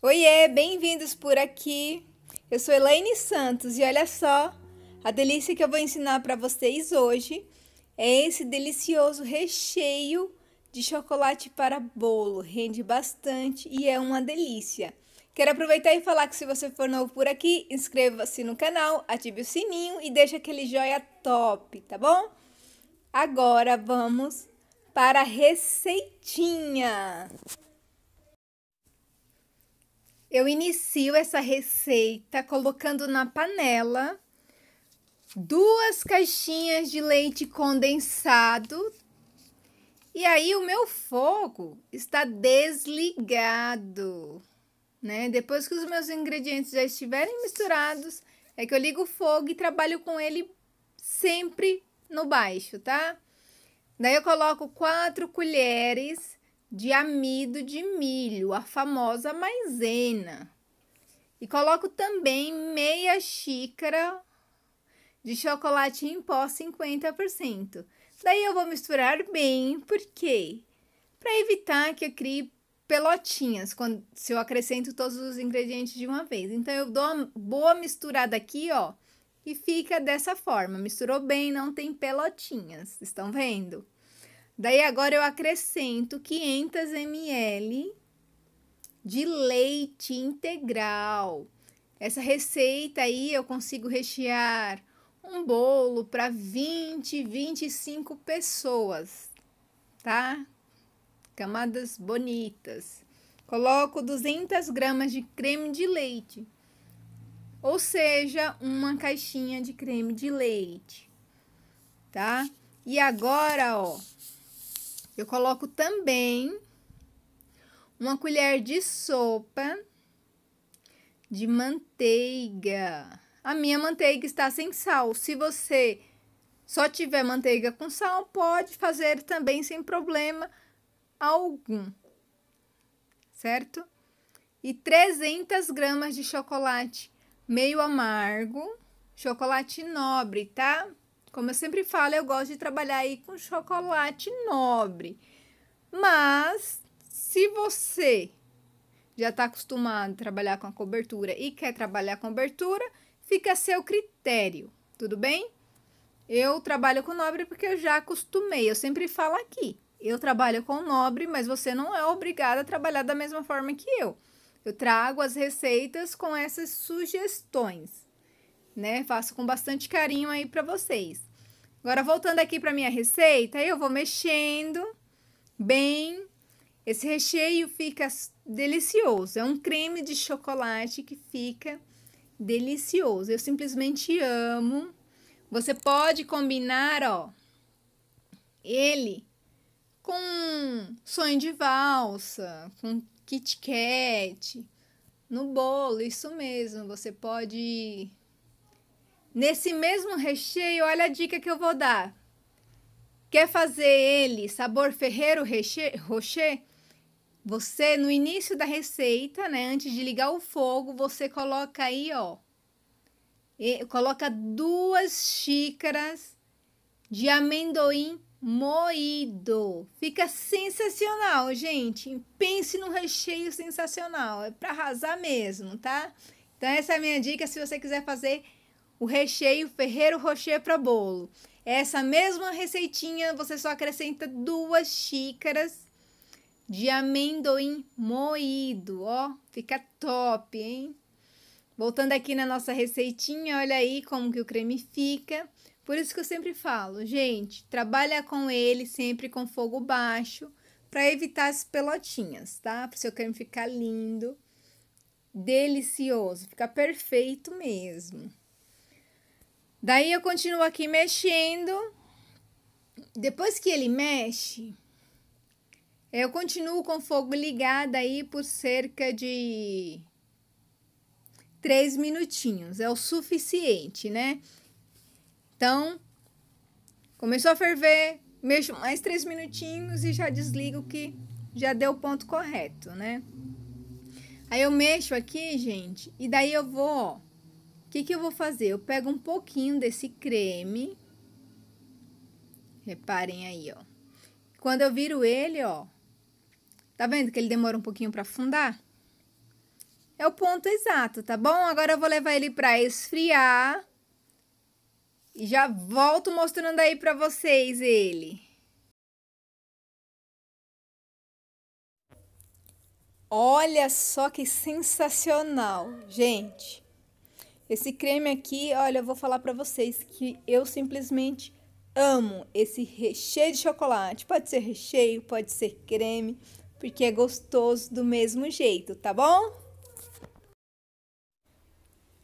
Oiê, bem-vindos por aqui. Eu sou Elaine Santos e olha só, a delícia que eu vou ensinar para vocês hoje é esse delicioso recheio de chocolate para bolo. Rende bastante e é uma delícia. Quero aproveitar e falar que se você for novo por aqui, inscreva-se no canal, ative o sininho e deixa aquele joia top, tá bom? Agora vamos para a receitinha. Eu inicio essa receita colocando na panela duas caixinhas de leite condensado. E aí o meu fogo está desligado, né? Depois que os meus ingredientes já estiverem misturados, é que eu ligo o fogo e trabalho com ele sempre no baixo, tá? Daí eu coloco quatro colheres de amido de milho, a famosa maisena. E coloco também meia xícara de chocolate em pó 50%. Daí eu vou misturar bem, porque para evitar que eu crie pelotinhas quando se eu acrescento todos os ingredientes de uma vez. Então eu dou uma boa misturada aqui, ó, e fica dessa forma. Misturou bem, não tem pelotinhas. Estão vendo? Daí agora eu acrescento 500 ml de leite integral. Essa receita aí eu consigo rechear um bolo para 20, 25 pessoas, tá? Camadas bonitas. Coloco 200 gramas de creme de leite, ou seja, uma caixinha de creme de leite, tá? E agora, ó, eu coloco também uma colher de sopa de manteiga. A minha manteiga está sem sal. Se você só tiver manteiga com sal, pode fazer também sem problema algum, certo? E 300 gramas de chocolate meio amargo, chocolate nobre, tá? Como eu sempre falo, eu gosto de trabalhar aí com chocolate nobre. Mas se você já está acostumado a trabalhar com a cobertura e quer trabalhar com cobertura, fica a seu critério, tudo bem? Eu trabalho com nobre porque eu já acostumei, eu sempre falo aqui. Eu trabalho com nobre, mas você não é obrigada a trabalhar da mesma forma que eu. Eu trago as receitas com essas sugestões né? Faço com bastante carinho aí para vocês. Agora, voltando aqui para minha receita, eu vou mexendo bem. Esse recheio fica delicioso. É um creme de chocolate que fica delicioso. Eu simplesmente amo. Você pode combinar, ó, ele com sonho de valsa, com Kit Kat, no bolo, isso mesmo. Você pode Nesse mesmo recheio, olha a dica que eu vou dar. Quer fazer ele sabor ferreiro rocher? Você, no início da receita, né, antes de ligar o fogo, você coloca aí, ó, e, coloca duas xícaras de amendoim moído. Fica sensacional, gente. Pense num recheio sensacional. É para arrasar mesmo, tá? Então, essa é a minha dica. Se você quiser fazer o recheio Ferreiro Rocher para bolo. Essa mesma receitinha você só acrescenta duas xícaras de amendoim moído, ó, fica top, hein? Voltando aqui na nossa receitinha, olha aí como que o creme fica. Por isso que eu sempre falo, gente, trabalha com ele sempre com fogo baixo para evitar as pelotinhas, tá? Para o seu creme ficar lindo, delicioso, ficar perfeito mesmo. Daí eu continuo aqui mexendo. Depois que ele mexe, eu continuo com o fogo ligado aí por cerca de três minutinhos. É o suficiente, né? Então, começou a ferver, mexo mais três minutinhos e já desligo que já deu o ponto correto, né? Aí eu mexo aqui, gente, e daí eu vou, ó, o que, que eu vou fazer? Eu pego um pouquinho desse creme. Reparem aí, ó. Quando eu viro ele, ó. Tá vendo que ele demora um pouquinho para afundar? É o ponto exato, tá bom? Agora eu vou levar ele para esfriar. E já volto mostrando aí para vocês ele. Olha só que sensacional, gente. Esse creme aqui, olha, eu vou falar para vocês que eu simplesmente amo esse recheio de chocolate. Pode ser recheio, pode ser creme, porque é gostoso do mesmo jeito, tá bom?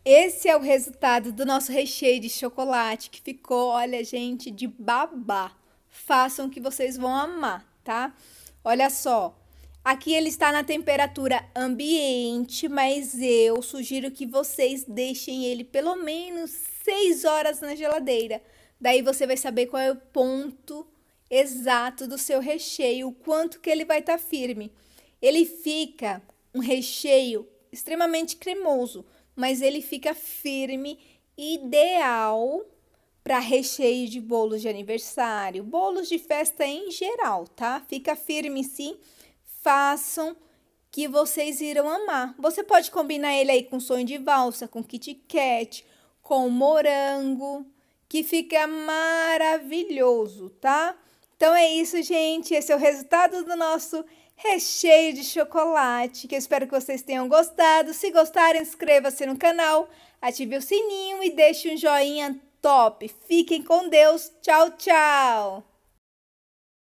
Esse é o resultado do nosso recheio de chocolate que ficou, olha, gente, de babá. Façam que vocês vão amar, tá? Olha só, Aqui ele está na temperatura ambiente, mas eu sugiro que vocês deixem ele pelo menos 6 horas na geladeira. Daí você vai saber qual é o ponto exato do seu recheio, o quanto que ele vai estar tá firme. Ele fica um recheio extremamente cremoso, mas ele fica firme, ideal para recheio de bolos de aniversário, bolos de festa em geral, tá? Fica firme sim façam que vocês irão amar. Você pode combinar ele aí com sonho de valsa, com Kit Kat, com morango, que fica maravilhoso, tá? Então é isso, gente. Esse é o resultado do nosso recheio de chocolate, que eu espero que vocês tenham gostado. Se gostarem, inscreva-se no canal, ative o sininho e deixe um joinha top. Fiquem com Deus. Tchau, tchau.